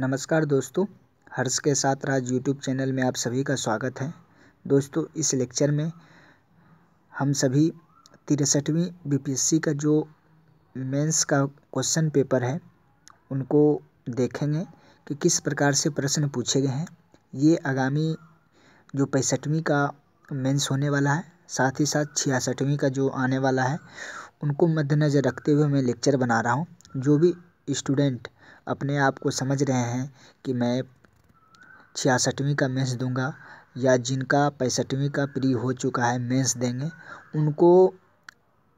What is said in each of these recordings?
नमस्कार दोस्तों हर्ष के साथ राज यूट्यूब चैनल में आप सभी का स्वागत है दोस्तों इस लेक्चर में हम सभी तिरसठवीं बीपीएससी का जो मेंस का क्वेश्चन पेपर है उनको देखेंगे कि किस प्रकार से प्रश्न पूछे गए हैं ये आगामी जो पैंसठवीं का मेंस होने वाला है साथ ही साथ छियासठवीं का जो आने वाला है उनको मद्देनज़र रखते हुए मैं लेक्चर बना रहा हूँ जो भी स्टूडेंट अपने आप को समझ रहे हैं कि मैं छियासठवीं का मेंस दूँगा या जिनका पैंसठवीं का प्री हो चुका है मेंस देंगे उनको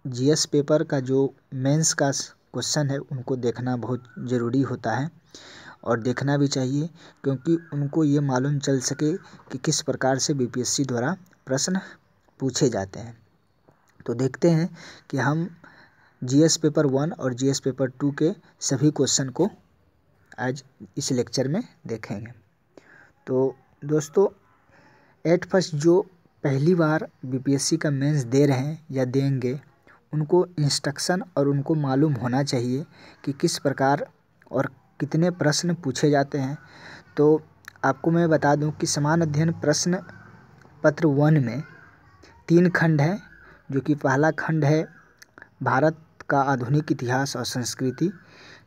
जीएस पेपर का जो मेंस का क्वेश्चन है उनको देखना बहुत ज़रूरी होता है और देखना भी चाहिए क्योंकि उनको ये मालूम चल सके कि किस प्रकार से बीपीएससी द्वारा प्रश्न पूछे जाते हैं तो देखते हैं कि हम जीएस पेपर वन और जीएस पेपर टू के सभी क्वेश्चन को आज इस लेक्चर में देखेंगे तो दोस्तों एट फर्स्ट जो पहली बार बीपीएससी का मेंस दे रहे हैं या देंगे उनको इंस्ट्रक्शन और उनको मालूम होना चाहिए कि किस प्रकार और कितने प्रश्न पूछे जाते हैं तो आपको मैं बता दूं कि समान अध्ययन प्रश्न पत्र वन में तीन खंड हैं जो कि पहला खंड है भारत का आधुनिक इतिहास और संस्कृति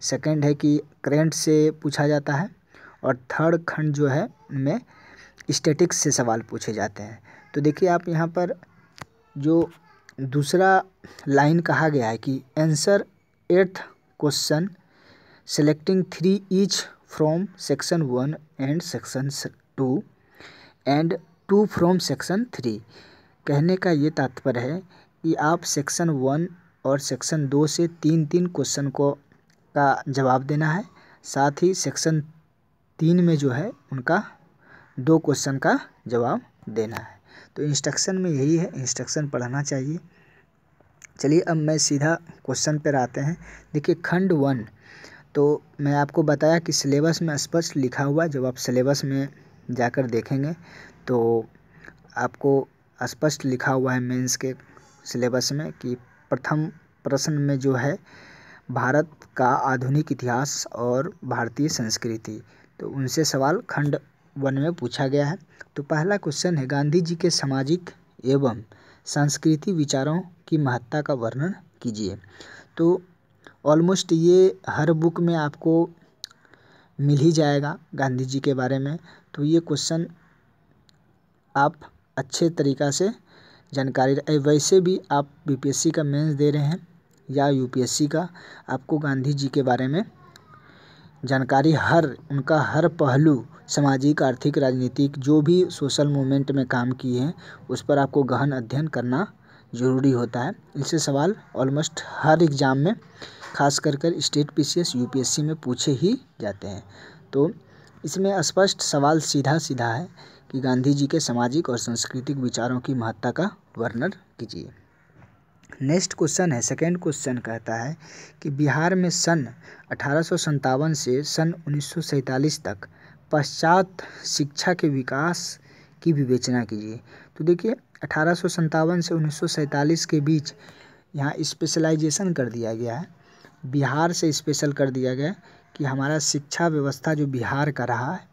सेकेंड है कि करेंट से पूछा जाता है और थर्ड खंड जो है उनमें स्टेटिक्स से सवाल पूछे जाते हैं तो देखिए आप यहाँ पर जो दूसरा लाइन कहा गया है कि answer eighth question selecting three each from section one and section two and two from section three कहने का ये तात्पर्य है कि आप सेक्शन वन और सेक्शन दो से तीन तीन क्वेश्चन को का जवाब देना है साथ ही सेक्शन तीन में जो है उनका दो क्वेश्चन का जवाब देना है तो इंस्ट्रक्शन में यही है इंस्ट्रक्शन पढ़ना चाहिए चलिए अब मैं सीधा क्वेश्चन पर आते हैं देखिए खंड वन तो मैं आपको बताया कि सिलेबस में स्पष्ट लिखा हुआ जब आप सिलेबस में जाकर देखेंगे तो आपको स्पष्ट लिखा हुआ है मेंस के सिलेबस में कि प्रथम प्रश्न में जो है भारत का आधुनिक इतिहास और भारतीय संस्कृति तो उनसे सवाल खंड वन में पूछा गया है तो पहला क्वेश्चन है गांधी जी के सामाजिक एवं सांस्कृतिक विचारों की महत्ता का वर्णन कीजिए तो ऑलमोस्ट ये हर बुक में आपको मिल ही जाएगा गांधी जी के बारे में तो ये क्वेश्चन आप अच्छे तरीक़ा से जानकारी वैसे भी आप बीपीएससी का मेंस दे रहे हैं या यूपीएससी का आपको गांधी जी के बारे में जानकारी हर उनका हर पहलू सामाजिक आर्थिक राजनीतिक जो भी सोशल मूवमेंट में काम किए हैं उस पर आपको गहन अध्ययन करना ज़रूरी होता है इनसे सवाल ऑलमोस्ट हर एग्ज़ाम में खास कर कर state P C S U P S C में पूछे ही जाते हैं तो इसमें स्पष्ट सवाल सीधा सीधा है कि गांधी जी के सामाजिक और सांस्कृतिक विचारों की महत्ता का वर्णन कीजिए नेक्स्ट क्वेश्चन है सेकेंड क्वेश्चन कहता है कि बिहार में सन अठारह से सन उन्नीस तक पश्चात शिक्षा के विकास की विवेचना कीजिए तो देखिए अठारह से उन्नीस के बीच यहाँ स्पेशलाइजेशन कर दिया गया है बिहार से स्पेशल कर दिया गया कि हमारा शिक्षा व्यवस्था जो बिहार का रहा है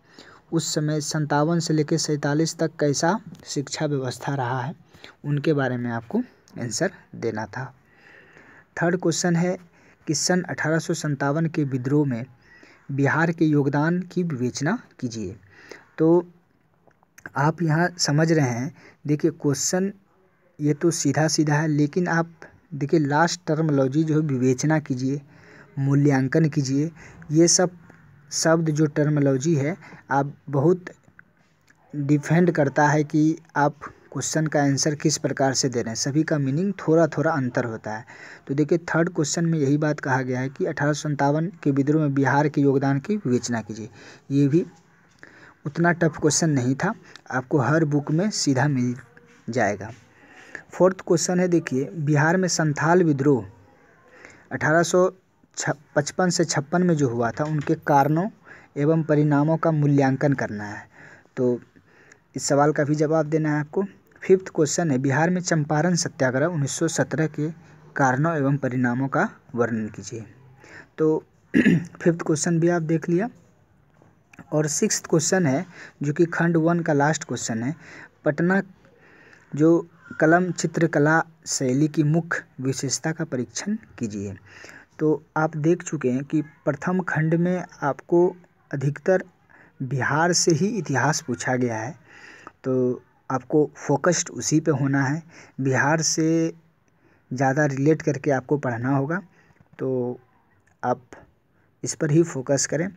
उस समय संतावन से लेकर सैंतालीस तक कैसा शिक्षा व्यवस्था रहा है उनके बारे में आपको आंसर देना था थर्ड क्वेश्चन है कि सन अठारह के विद्रोह में बिहार के योगदान की विवेचना कीजिए तो आप यहाँ समझ रहे हैं देखिए क्वेश्चन ये तो सीधा सीधा है लेकिन आप देखिए लास्ट टर्मोलॉजी जो है विवेचना कीजिए मूल्यांकन कीजिए ये सब शब्द जो टर्मोलॉजी है आप बहुत डिफेंड करता है कि आप क्वेश्चन का आंसर किस प्रकार से दे रहे हैं सभी का मीनिंग थोड़ा थोड़ा अंतर होता है तो देखिए थर्ड क्वेश्चन में यही बात कहा गया है कि अठारह के विद्रोह में बिहार के योगदान की विवेचना कीजिए ये भी उतना टफ क्वेश्चन नहीं था आपको हर बुक में सीधा मिल जाएगा फोर्थ क्वेश्चन है देखिए बिहार में संथाल विद्रोह अठारह से छप्पन में जो हुआ था उनके कारणों एवं परिणामों का मूल्यांकन करना है तो इस सवाल का भी जवाब देना है आपको फिफ्थ क्वेश्चन है बिहार में चंपारण सत्याग्रह 1917 के कारणों एवं परिणामों का वर्णन कीजिए तो फिफ्थ क्वेश्चन भी आप देख लिया और सिक्स क्वेश्चन है जो कि खंड वन का लास्ट क्वेश्चन है पटना जो कलम चित्रकला शैली की मुख्य विशेषता का परीक्षण कीजिए तो आप देख चुके हैं कि प्रथम खंड में आपको अधिकतर बिहार से ही इतिहास पूछा गया है तो आपको फोकस्ड उसी पे होना है बिहार से ज़्यादा रिलेट करके आपको पढ़ना होगा तो आप इस पर ही फोकस करें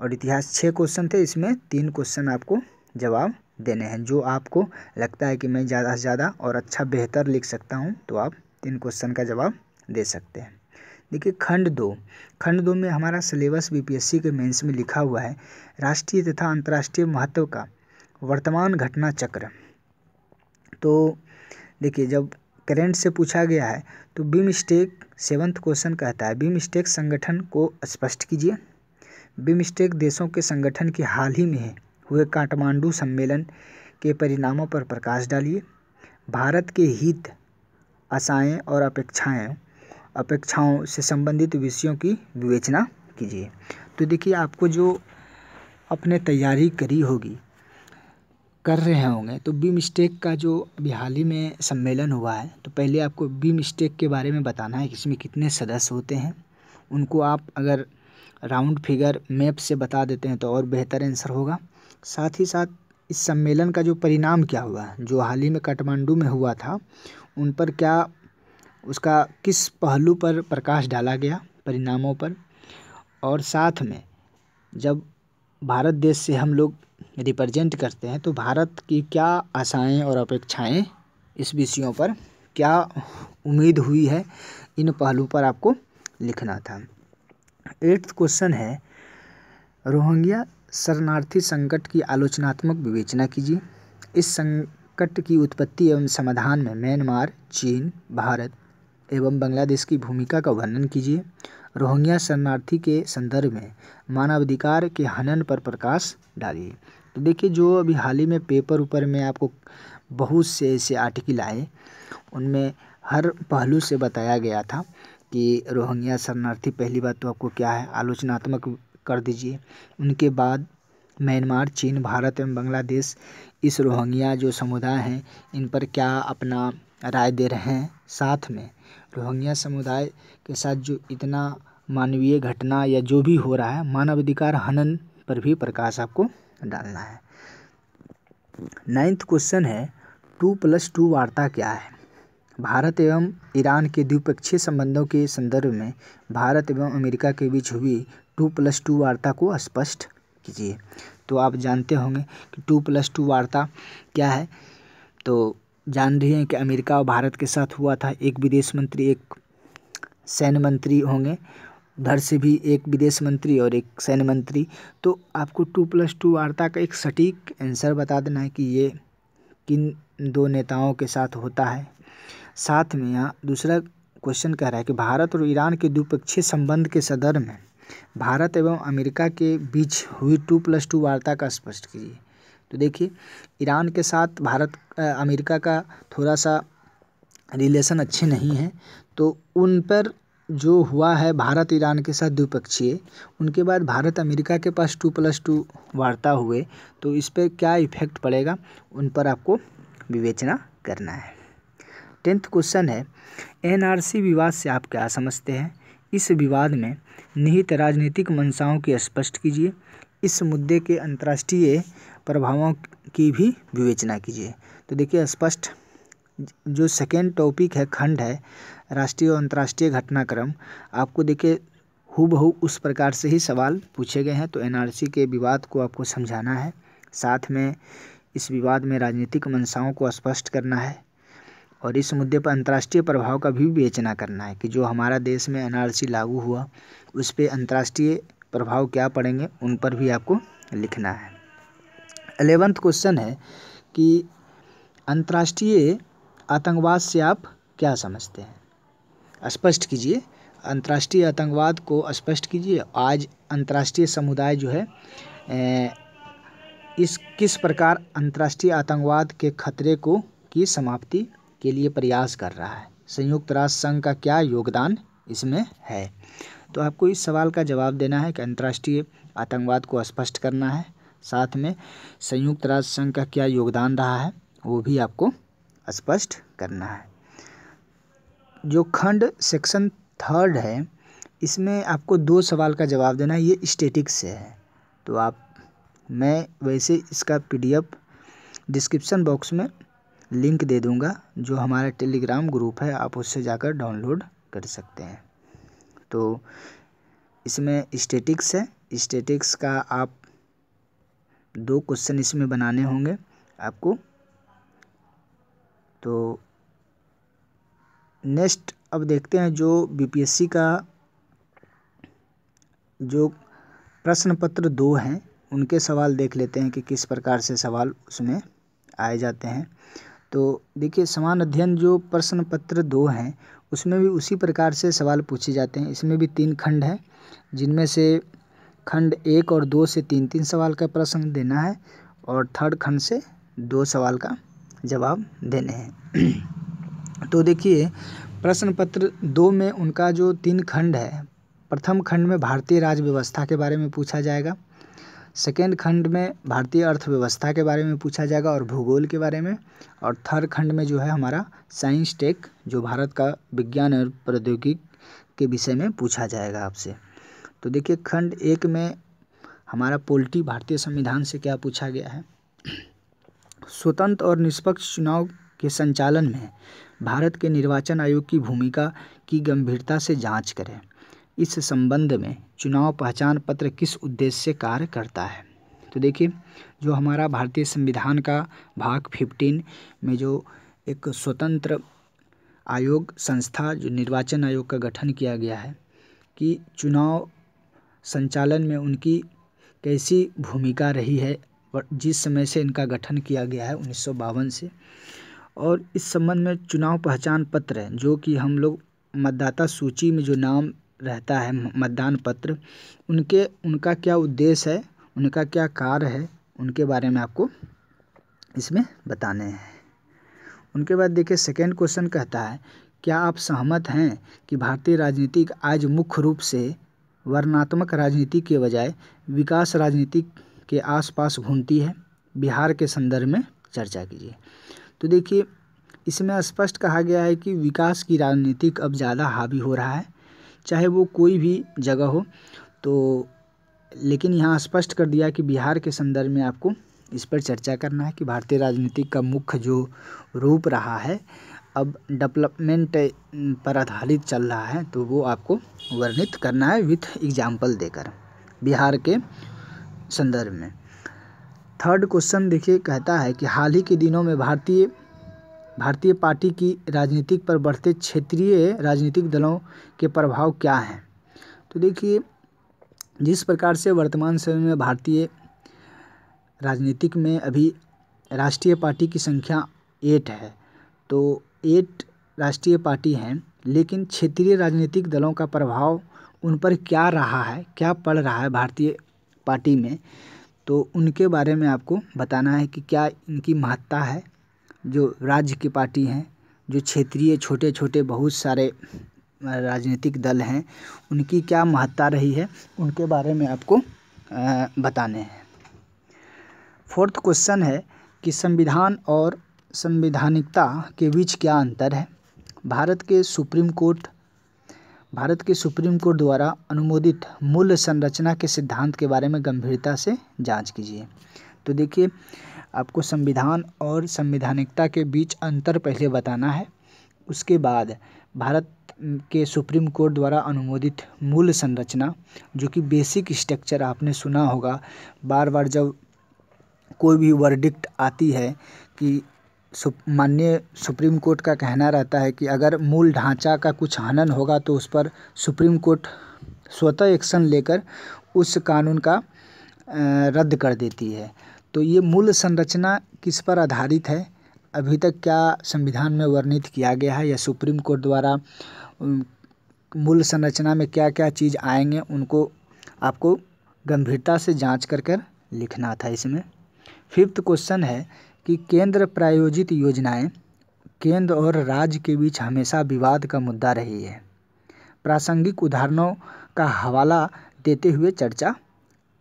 और इतिहास छः क्वेश्चन थे इसमें तीन क्वेश्चन आपको जवाब देने हैं जो आपको लगता है कि मैं ज़्यादा से ज़्यादा और अच्छा बेहतर लिख सकता हूँ तो आप तीन क्वेश्चन का जवाब दे सकते हैं देखिए खंड दो खंड दो में हमारा सिलेबस बीपीएससी के मेंस में लिखा हुआ है राष्ट्रीय तथा अंतर्राष्ट्रीय महत्व का वर्तमान घटना चक्र तो देखिए जब करेंट से पूछा गया है तो बी मिस्टेक सेवंथ क्वेश्चन कहता है बी मिस्टेक संगठन को स्पष्ट कीजिए बी मिस्टेक देशों के संगठन की हाल ही में हुए काठमांडू सम्मेलन के परिणामों पर प्रकाश डालिए भारत के हित आशाएँ और अपेक्षाएँ अपेक्षाओं से संबंधित विषयों की विवेचना कीजिए तो देखिए आपको जो अपने तैयारी करी होगी कर रहे होंगे तो बी मिस्टेक का जो अभी हाल ही में सम्मेलन हुआ है तो पहले आपको बी मिस्टेक के बारे में बताना है कि इसमें कितने सदस्य होते हैं उनको आप अगर राउंड फिगर मैप से बता देते हैं तो और बेहतर आंसर होगा साथ ही साथ इस सम्मेलन का जो परिणाम क्या हुआ जो हाल ही में काठमांडू में हुआ था उन पर क्या उसका किस पहलू पर प्रकाश डाला गया परिणामों पर और साथ में जब भारत देश से हम लोग रिप्रेजेंट करते हैं तो भारत की क्या आशाएं और अपेक्षाएं इस विषयों पर क्या उम्मीद हुई है इन पहलू पर आपको लिखना था एट्थ क्वेश्चन है रोहिंग्या शरणार्थी संकट की आलोचनात्मक विवेचना कीजिए इस संकट की उत्पत्ति एवं समाधान में म्यांमार चीन भारत एवं बांग्लादेश की भूमिका का वर्णन कीजिए रोहिंग्या शरणार्थी के संदर्भ में मानवाधिकार के हनन पर प्रकाश डालिए तो देखिए जो अभी हाल ही में पेपर ऊपर में आपको बहुत से ऐसे आर्टिकल आए उनमें हर पहलू से बताया गया था कि रोहिंग्या शरणार्थी पहली बात तो आपको क्या है आलोचनात्मक कर दीजिए उनके बाद म्यांमार चीन भारत एवं बांग्लादेश इस रोहिंग्या जो समुदाय हैं इन पर क्या अपना राय दे रहे हैं साथ में रोहिंग्या समुदाय के साथ जो इतना मानवीय घटना या जो भी हो रहा है मानवाधिकार हनन पर भी प्रकाश आपको डालना है नाइन्थ क्वेश्चन है टू प्लस टू वार्ता क्या है भारत एवं ईरान के द्विपक्षीय संबंधों के संदर्भ में भारत एवं अमेरिका के बीच हुई टू प्लस टू वार्ता को स्पष्ट कीजिए तो आप जानते होंगे कि टू प्लस टू वार्ता क्या है तो जान रही हैं कि अमेरिका और भारत के साथ हुआ था एक विदेश मंत्री एक सैन्य मंत्री होंगे उधर से भी एक विदेश मंत्री और एक सैन्य मंत्री तो आपको टू प्लस टू वार्ता का एक सटीक एंसर बता देना है कि ये किन दो नेताओं के साथ होता है साथ में यहाँ दूसरा क्वेश्चन कह रहा है कि भारत और ईरान के द्विपक्षीय संबंध के सदर में भारत एवं अमेरिका के बीच हुई टू प्लस टू वार्ता का स्पष्ट कीजिए तो देखिए ईरान के साथ भारत अमेरिका का थोड़ा सा रिलेशन अच्छे नहीं है तो उन पर जो हुआ है भारत ईरान के साथ द्विपक्षीय उनके बाद भारत अमेरिका के पास टू प्लस टू वार्ता हुए तो इस पर क्या इफेक्ट पड़ेगा उन पर आपको विवेचना करना है टेंथ क्वेश्चन है एनआरसी विवाद से आप क्या समझते हैं इस विवाद में निहित राजनीतिक मंशाओं की स्पष्ट कीजिए इस मुद्दे के अंतर्राष्ट्रीय प्रभावों की भी विवेचना कीजिए तो देखिए स्पष्ट जो सेकेंड टॉपिक है खंड है राष्ट्रीय और अंतर्राष्ट्रीय घटनाक्रम आपको देखिए हूबहू उस प्रकार से ही सवाल पूछे गए हैं तो एनआरसी के विवाद को आपको समझाना है साथ में इस विवाद में राजनीतिक मंशाओं को स्पष्ट करना है और इस मुद्दे पर अंतर्राष्ट्रीय प्रभाव का भी विवेचना करना है कि जो हमारा देश में एनआरसी लागू हुआ उस पर अंतर्राष्ट्रीय प्रभाव क्या पड़ेंगे उन पर भी आपको लिखना है अलेवंथ क्वेश्चन है कि अंतर्राष्ट्रीय आतंकवाद से आप क्या समझते हैं स्पष्ट कीजिए अंतर्राष्ट्रीय आतंकवाद को स्पष्ट कीजिए आज अंतर्राष्ट्रीय समुदाय जो है इस किस प्रकार अंतर्राष्ट्रीय आतंकवाद के खतरे को की समाप्ति के लिए प्रयास कर रहा है संयुक्त राष्ट्र संघ का क्या योगदान इसमें है तो आपको इस सवाल का जवाब देना है कि अंतर्राष्ट्रीय आतंकवाद को स्पष्ट करना है साथ में संयुक्त राष्ट्र संघ का क्या योगदान रहा है वो भी आपको स्पष्ट करना है जो खंड सेक्शन थर्ड है इसमें आपको दो सवाल का जवाब देना है ये स्टेटिक्स से है तो आप मैं वैसे इसका पीडीएफ डिस्क्रिप्शन बॉक्स में लिंक दे दूंगा जो हमारा टेलीग्राम ग्रुप है आप उससे जाकर डाउनलोड कर सकते हैं तो इसमें स्टेटिक्स है स्टेटिक्स का आप दो क्वेश्चन इसमें बनाने होंगे आपको तो नेक्स्ट अब देखते हैं जो बीपीएससी का जो प्रश्न पत्र दो हैं उनके सवाल देख लेते हैं कि किस प्रकार से सवाल उसमें आए जाते हैं तो देखिए समान अध्ययन जो प्रश्न पत्र दो हैं उसमें भी उसी प्रकार से सवाल पूछे जाते हैं इसमें भी तीन खंड हैं जिनमें से खंड एक और दो से तीन तीन सवाल का प्रश्न देना है और थर्ड खंड से दो सवाल का जवाब देने हैं तो देखिए प्रश्न पत्र दो में उनका जो तीन खंड है प्रथम खंड में भारतीय राज्य व्यवस्था के बारे में पूछा जाएगा सेकेंड खंड में भारतीय अर्थव्यवस्था के बारे में पूछा जाएगा और भूगोल के बारे में और थर्ड खंड में जो है हमारा साइंस टेक जो भारत का विज्ञान और प्रौद्योगिक के विषय में पूछा जाएगा आपसे तो देखिए खंड एक में हमारा पोल्टी भारतीय संविधान से क्या पूछा गया है स्वतंत्र और निष्पक्ष चुनाव के संचालन में भारत के निर्वाचन आयोग की भूमिका की गंभीरता से जाँच करें इस संबंध में चुनाव पहचान पत्र किस उद्देश्य से कार्य करता है तो देखिए जो हमारा भारतीय संविधान का भाग फिफ्टीन में जो एक स्वतंत्र आयोग संस्था जो निर्वाचन आयोग का गठन किया गया है कि चुनाव संचालन में उनकी कैसी भूमिका रही है जिस समय से इनका गठन किया गया है उन्नीस सौ बावन से और इस संबंध में चुनाव पहचान पत्र है जो कि हम लोग मतदाता सूची में जो नाम रहता है मतदान पत्र उनके उनका क्या उद्देश्य है उनका क्या कार्य है उनके बारे में आपको इसमें बताने हैं उनके बाद देखिए सेकेंड क्वेश्चन कहता है क्या आप सहमत हैं कि भारतीय राजनीतिक आज मुख्य रूप से वर्णात्मक राजनीति के बजाय विकास राजनीति के आसपास घूमती है बिहार के संदर्भ में चर्चा कीजिए तो देखिए इसमें स्पष्ट कहा गया है कि विकास की राजनीतिक अब ज़्यादा हावी हो रहा है चाहे वो कोई भी जगह हो तो लेकिन यहाँ स्पष्ट कर दिया कि बिहार के संदर्भ में आपको इस पर चर्चा करना है कि भारतीय राजनीति का मुख्य जो रूप रहा है अब डेवलपमेंट पर आधारित चल रहा है तो वो आपको वर्णित करना है विथ एग्जाम्पल देकर बिहार के संदर्भ में थर्ड क्वेश्चन देखिए कहता है कि हाल ही के दिनों में भारतीय भारतीय पार्टी की राजनीतिक पर बढ़ते क्षेत्रीय राजनीतिक दलों के प्रभाव क्या हैं तो देखिए जिस प्रकार से वर्तमान समय में भारतीय राजनीतिक में अभी राष्ट्रीय पार्टी की संख्या एट है तो एट राष्ट्रीय पार्टी हैं लेकिन क्षेत्रीय राजनीतिक दलों का प्रभाव उन पर क्या रहा है क्या पड़ रहा है भारतीय पार्टी में तो उनके बारे में आपको बताना है कि क्या इनकी महत्ता है जो राज्य की पार्टी हैं जो क्षेत्रीय छोटे छोटे बहुत सारे राजनीतिक दल हैं उनकी क्या महत्ता रही है उनके बारे में आपको बताने हैं फोर्थ क्वेश्चन है कि संविधान और संविधानिकता के बीच क्या अंतर है भारत के सुप्रीम कोर्ट भारत के सुप्रीम कोर्ट द्वारा अनुमोदित मूल्य संरचना के सिद्धांत के बारे में गंभीरता से जांच कीजिए तो देखिए आपको संविधान और संविधानिकता के बीच अंतर पहले बताना है उसके बाद भारत के सुप्रीम कोर्ट द्वारा अनुमोदित मूल संरचना जो कि बेसिक स्ट्रक्चर आपने सुना होगा बार बार जब कोई भी वर्डिक्ट आती है कि सुप माननीय सुप्रीम कोर्ट का कहना रहता है कि अगर मूल ढांचा का कुछ हनन होगा तो उस पर सुप्रीम कोर्ट स्वतः एक्शन लेकर उस कानून का रद्द कर देती है तो ये मूल संरचना किस पर आधारित है अभी तक क्या संविधान में वर्णित किया गया है या सुप्रीम कोर्ट द्वारा मूल संरचना में क्या क्या चीज़ आएंगे उनको आपको गंभीरता से जांच कर कर लिखना था इसमें फिफ्थ क्वेश्चन है कि केंद्र प्रायोजित योजनाएं केंद्र और राज्य के बीच हमेशा विवाद का मुद्दा रही है प्रासंगिक उदाहरणों का हवाला देते हुए चर्चा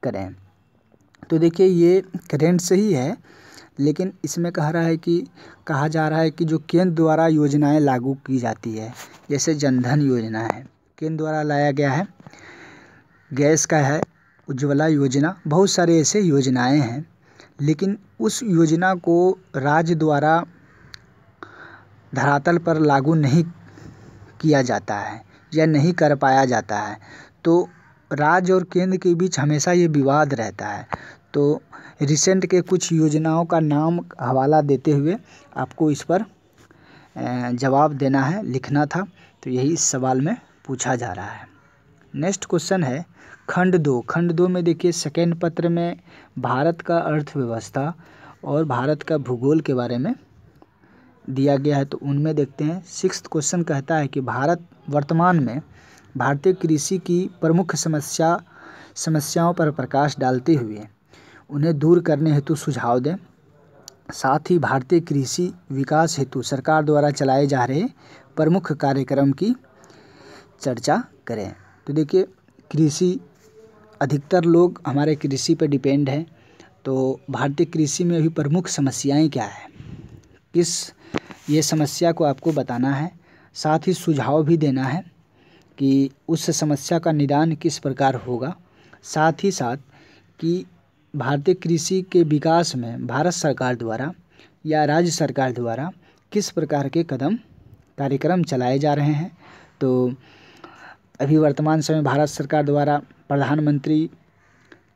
करें तो देखिए ये करेंट से ही है लेकिन इसमें कह रहा है कि कहा जा रहा है कि जो केंद्र द्वारा योजनाएं लागू की जाती है जैसे जनधन योजना है केंद्र द्वारा लाया गया है गैस का है उज्ज्वला योजना बहुत सारे ऐसे योजनाएं हैं लेकिन उस योजना को राज्य द्वारा धरातल पर लागू नहीं किया जाता है या नहीं कर पाया जाता है तो राज्य और केंद्र के बीच हमेशा ये विवाद रहता है तो रिसेंट के कुछ योजनाओं का नाम हवाला देते हुए आपको इस पर जवाब देना है लिखना था तो यही इस सवाल में पूछा जा रहा है नेक्स्ट क्वेश्चन है खंड दो खंड दो में देखिए सेकेंड पत्र में भारत का अर्थव्यवस्था और भारत का भूगोल के बारे में दिया गया है तो उनमें देखते हैं सिक्स क्वेश्चन कहता है कि भारत वर्तमान में भारतीय कृषि की प्रमुख समस्या समस्याओं पर प्रकाश डालते हुए उन्हें दूर करने हेतु सुझाव दें साथ ही भारतीय कृषि विकास हेतु सरकार द्वारा चलाए जा रहे प्रमुख कार्यक्रम की चर्चा करें तो देखिए कृषि अधिकतर लोग हमारे कृषि पर डिपेंड हैं तो भारतीय कृषि में अभी प्रमुख समस्याएँ क्या है किस ये समस्या को आपको बताना है साथ ही सुझाव भी देना है कि उस समस्या का निदान किस प्रकार होगा साथ ही साथ कि भारतीय कृषि के विकास में भारत सरकार द्वारा या राज्य सरकार द्वारा किस प्रकार के कदम कार्यक्रम चलाए जा रहे हैं तो अभी वर्तमान समय भारत सरकार द्वारा प्रधानमंत्री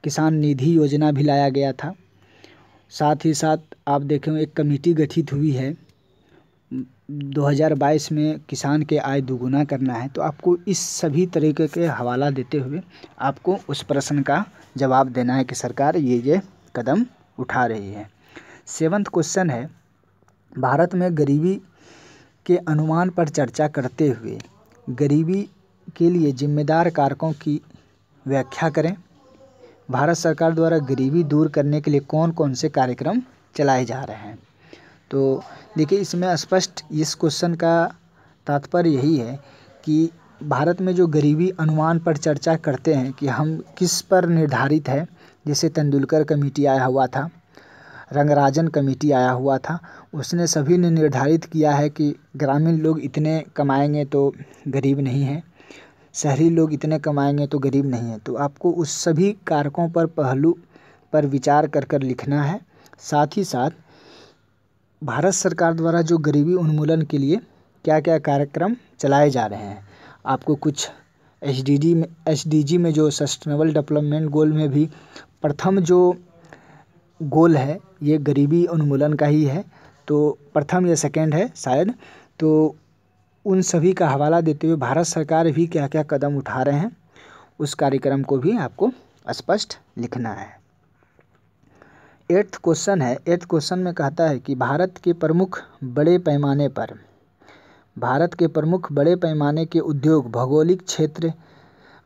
किसान निधि योजना भी लाया गया था साथ ही साथ आप देखें एक कमेटी गठित हुई है 2022 में किसान के आय दुगुना करना है तो आपको इस सभी तरीके के हवाला देते हुए आपको उस प्रश्न का जवाब देना है कि सरकार ये ये कदम उठा रही है सेवन्थ क्वेश्चन है भारत में गरीबी के अनुमान पर चर्चा करते हुए गरीबी के लिए जिम्मेदार कारकों की व्याख्या करें भारत सरकार द्वारा गरीबी दूर करने के लिए कौन कौन से कार्यक्रम चलाए जा रहे हैं तो देखिए इसमें स्पष्ट इस क्वेश्चन का तात्पर्य यही है कि भारत में जो गरीबी अनुमान पर चर्चा करते हैं कि हम किस पर निर्धारित है जैसे तेंदुलकर कमेटी आया हुआ था रंगराजन कमेटी आया हुआ था उसने सभी ने निर्धारित किया है कि ग्रामीण लोग इतने कमाएंगे तो गरीब नहीं हैं शहरी लोग इतने कमाएंगे तो गरीब नहीं है तो आपको उस सभी कारकों पर पहलू पर विचार कर कर लिखना है साथ ही साथ भारत सरकार द्वारा जो गरीबी उन्मूलन के लिए क्या क्या कार्यक्रम चलाए जा रहे हैं आपको कुछ एच डी डी में एच डी जी में जो सस्टेनेबल डेवलपमेंट गोल में भी प्रथम जो गोल है ये गरीबी उन्मूलन का ही है तो प्रथम या सेकंड है शायद तो उन सभी का हवाला देते हुए भारत सरकार भी क्या क्या कदम उठा रहे हैं उस कार्यक्रम को भी आपको स्पष्ट लिखना है एट्थ क्वेश्चन है एट्थ क्वेश्चन में कहता है कि भारत के प्रमुख बड़े पैमाने पर भारत के प्रमुख बड़े पैमाने के उद्योग भौगोलिक क्षेत्र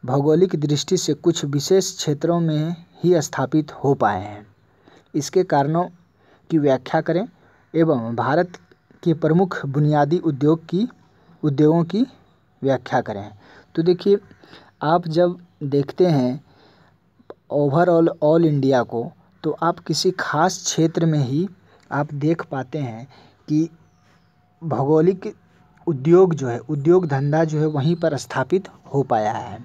भौगोलिक दृष्टि से कुछ विशेष क्षेत्रों में ही स्थापित हो पाए हैं इसके कारणों की व्याख्या करें एवं भारत के प्रमुख बुनियादी उद्योग की उद्योगों की व्याख्या करें तो देखिए आप जब देखते हैं ओवरऑल ऑल इंडिया को तो आप किसी खास क्षेत्र में ही आप देख पाते हैं कि भौगोलिक उद्योग जो है उद्योग धंधा जो है वहीं पर स्थापित हो पाया है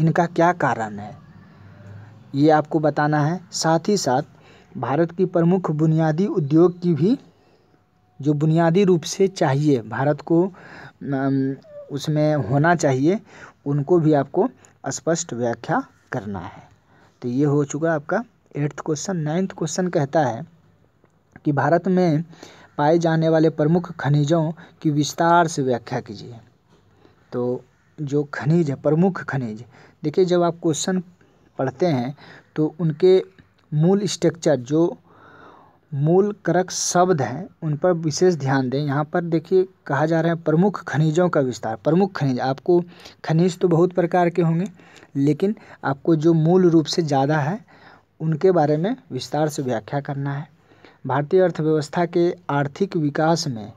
इनका क्या कारण है ये आपको बताना है साथ ही साथ भारत की प्रमुख बुनियादी उद्योग की भी जो बुनियादी रूप से चाहिए भारत को उसमें होना चाहिए उनको भी आपको स्पष्ट व्याख्या करना है तो ये हो चुका आपका एट्थ क्वेश्चन नाइन्थ क्वेश्चन कहता है कि भारत में पाए जाने वाले प्रमुख खनिजों की विस्तार से व्याख्या कीजिए तो जो खनिज है प्रमुख खनिज देखिए जब आप क्वेश्चन पढ़ते हैं तो उनके मूल स्ट्रक्चर जो मूल कारक शब्द हैं उन पर विशेष ध्यान दें यहाँ पर देखिए कहा जा रहा है प्रमुख खनिजों का विस्तार प्रमुख खनिज आपको खनिज तो बहुत प्रकार के होंगे लेकिन आपको जो मूल रूप से ज़्यादा है उनके बारे में विस्तार से व्याख्या करना है भारतीय अर्थव्यवस्था के आर्थिक विकास में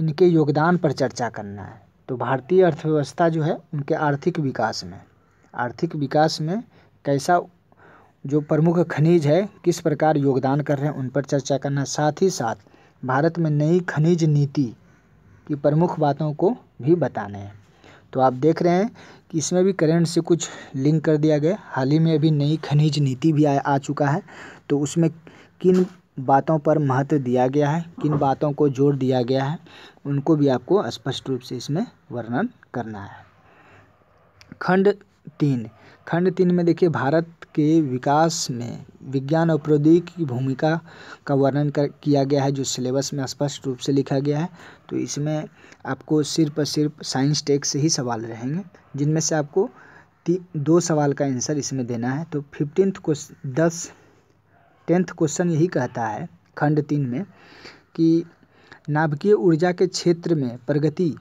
इनके योगदान पर चर्चा करना है तो भारतीय अर्थव्यवस्था जो है उनके आर्थिक विकास में आर्थिक विकास में कैसा जो प्रमुख खनिज है किस प्रकार योगदान कर रहे हैं उन पर चर्चा करना साथ ही साथ भारत में नई खनिज नीति की प्रमुख बातों को भी बताने हैं तो आप देख रहे हैं कि इसमें भी करंट से कुछ लिंक कर दिया गया हाल ही में अभी नई खनिज नीति भी आ, आ चुका है तो उसमें किन बातों पर महत्व दिया गया है किन बातों को जोर दिया गया है उनको भी आपको स्पष्ट रूप से इसमें वर्णन करना है खंड तीन खंड तीन में देखिए भारत के विकास में विज्ञान और प्रौद्योगिकी की भूमिका का वर्णन कर किया गया है जो सिलेबस में स्पष्ट रूप से लिखा गया है तो इसमें आपको सिर्फ और सिर्फ साइंस टेक से ही सवाल रहेंगे जिनमें से आपको दो सवाल का आंसर इसमें देना है तो फिफ्टींथ क्वेश्चन दस टेंथ क्वेश्चन यही कहता है खंड तीन में कि नाभिकीय ऊर्जा के क्षेत्र में प्रगति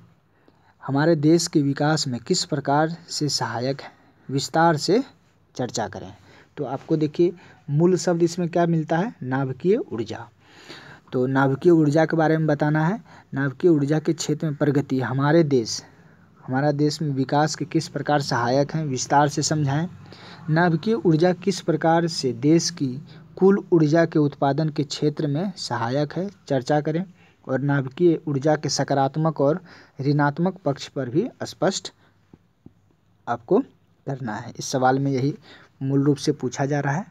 हमारे देश के विकास में किस प्रकार से सहायक है विस्तार से चर्चा करें तो आपको देखिए मूल शब्द इसमें क्या मिलता है नाभिकीय ऊर्जा तो नाभिकीय ऊर्जा के बारे में बताना है नाभिकीय ऊर्जा के क्षेत्र में प्रगति हमारे देश हमारा देश में विकास के किस प्रकार सहायक हैं विस्तार से समझाएं नाभिकीय ऊर्जा किस प्रकार से देश की कुल ऊर्जा के उत्पादन के क्षेत्र में सहायक है चर्चा करें और नाभिकीय ऊर्जा के सकारात्मक और ऋणात्मक पक्ष पर भी स्पष्ट आपको करना है इस सवाल में यही मूल रूप से पूछा जा रहा है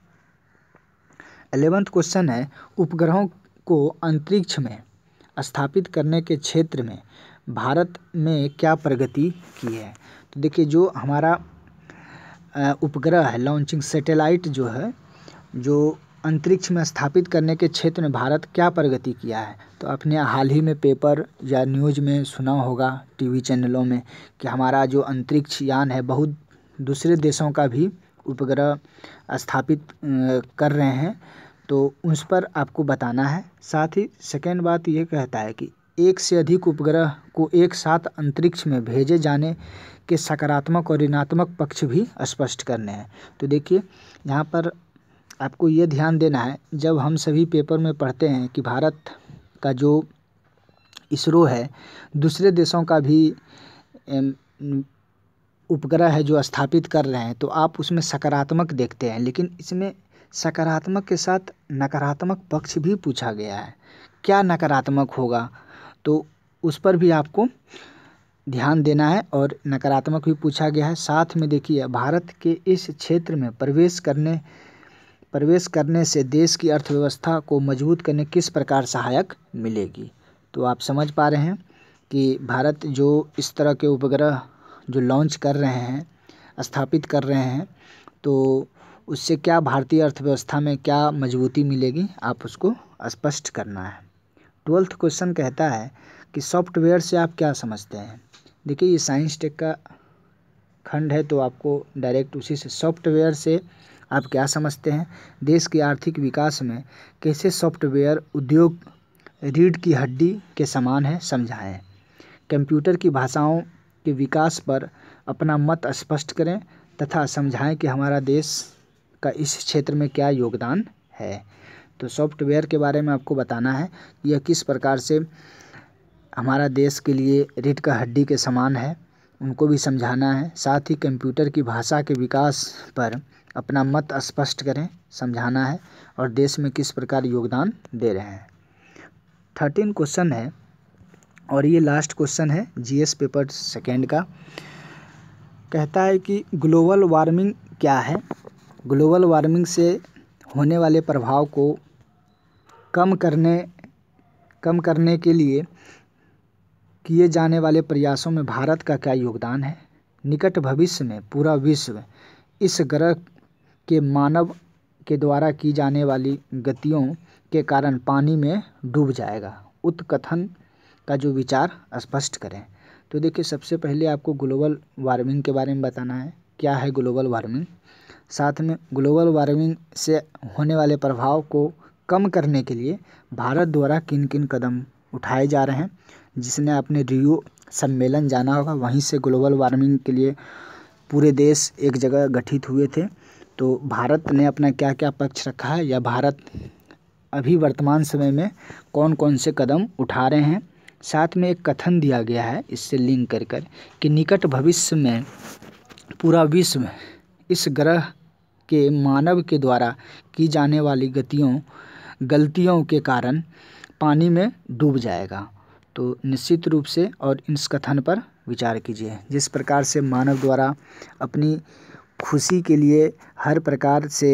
एलेवेंथ क्वेश्चन है उपग्रहों को अंतरिक्ष में स्थापित करने के क्षेत्र में भारत में क्या प्रगति की है तो देखिए जो हमारा उपग्रह है लॉन्चिंग सैटेलाइट जो है जो अंतरिक्ष में स्थापित करने के क्षेत्र में भारत क्या प्रगति किया है तो आपने हाल ही में पेपर या न्यूज़ में सुना होगा टीवी चैनलों में कि हमारा जो अंतरिक्ष यान है बहुत दूसरे देशों का भी उपग्रह स्थापित कर रहे हैं तो उस पर आपको बताना है साथ ही सेकेंड बात ये कहता है कि एक से अधिक उपग्रह को एक साथ अंतरिक्ष में भेजे जाने के सकारात्मक और ऋणात्मक पक्ष भी स्पष्ट करने हैं तो देखिए यहाँ पर आपको ये ध्यान देना है जब हम सभी पेपर में पढ़ते हैं कि भारत का जो इसरो है दूसरे देशों का भी उपग्रह है जो स्थापित कर रहे हैं तो आप उसमें सकारात्मक देखते हैं लेकिन इसमें सकारात्मक के साथ नकारात्मक पक्ष भी पूछा गया है क्या नकारात्मक होगा तो उस पर भी आपको ध्यान देना है और नकारात्मक भी पूछा गया है साथ में देखिए भारत के इस क्षेत्र में प्रवेश करने प्रवेश करने से देश की अर्थव्यवस्था को मजबूत करने किस प्रकार सहायक मिलेगी तो आप समझ पा रहे हैं कि भारत जो इस तरह के उपग्रह जो लॉन्च कर रहे हैं स्थापित कर रहे हैं तो उससे क्या भारतीय अर्थव्यवस्था में क्या मजबूती मिलेगी आप उसको स्पष्ट करना है ट्वेल्थ क्वेश्चन कहता है कि सॉफ्टवेयर से आप क्या समझते हैं देखिए ये साइंस टेक का खंड है तो आपको डायरेक्ट उसी से सॉफ्टवेयर से आप क्या समझते हैं देश के आर्थिक विकास में कैसे सॉफ्टवेयर उद्योग रीढ़ की हड्डी के समान है समझाएं कंप्यूटर की भाषाओं के विकास पर अपना मत स्पष्ट करें तथा समझाएं कि हमारा देश का इस क्षेत्र में क्या योगदान है तो सॉफ्टवेयर के बारे में आपको बताना है यह किस प्रकार से हमारा देश के लिए रीढ़ का हड्डी के समान है उनको भी समझाना है साथ ही कंप्यूटर की भाषा के विकास पर अपना मत स्पष्ट करें समझाना है और देश में किस प्रकार योगदान दे रहे हैं थर्टीन क्वेश्चन है और ये लास्ट क्वेश्चन है जीएस पेपर सेकेंड का कहता है कि ग्लोबल वार्मिंग क्या है ग्लोबल वार्मिंग से होने वाले प्रभाव को कम करने कम करने के लिए किए जाने वाले प्रयासों में भारत का क्या योगदान है निकट भविष्य में पूरा विश्व इस ग्रह के मानव के द्वारा की जाने वाली गतियों के कारण पानी में डूब जाएगा उत्कथन का जो विचार स्पष्ट करें तो देखिए सबसे पहले आपको ग्लोबल वार्मिंग के बारे में बताना है क्या है ग्लोबल वार्मिंग साथ में ग्लोबल वार्मिंग से होने वाले प्रभाव को कम करने के लिए भारत द्वारा किन किन कदम उठाए जा रहे हैं जिसने अपने रियो सम्मेलन जाना होगा वहीं से ग्लोबल वार्मिंग के लिए पूरे देश एक जगह गठित हुए थे तो भारत ने अपना क्या क्या पक्ष रखा है या भारत अभी वर्तमान समय में कौन कौन से कदम उठा रहे हैं साथ में एक कथन दिया गया है इससे लिंक कर कर कि निकट भविष्य में पूरा विश्व इस ग्रह के मानव के द्वारा की जाने वाली गतियों गलतियों के कारण पानी में डूब जाएगा तो निश्चित रूप से और इस कथन पर विचार कीजिए जिस प्रकार से मानव द्वारा अपनी खुशी के लिए हर प्रकार से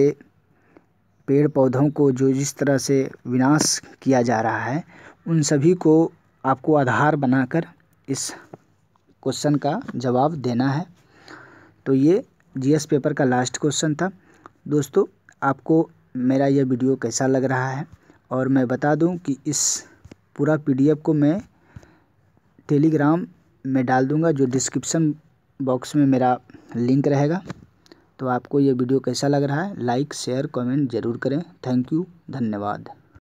पेड़ पौधों को जो जिस तरह से विनाश किया जा रहा है उन सभी को आपको आधार बनाकर इस क्वेश्चन का जवाब देना है तो ये जीएस पेपर का लास्ट क्वेश्चन था दोस्तों आपको मेरा यह वीडियो कैसा लग रहा है और मैं बता दूं कि इस पूरा पीडीएफ को मैं टेलीग्राम में डाल दूंगा जो डिस्क्रिप्शन बॉक्स में मेरा लिंक रहेगा तो आपको ये वीडियो कैसा लग रहा है लाइक शेयर कमेंट ज़रूर करें थैंक यू धन्यवाद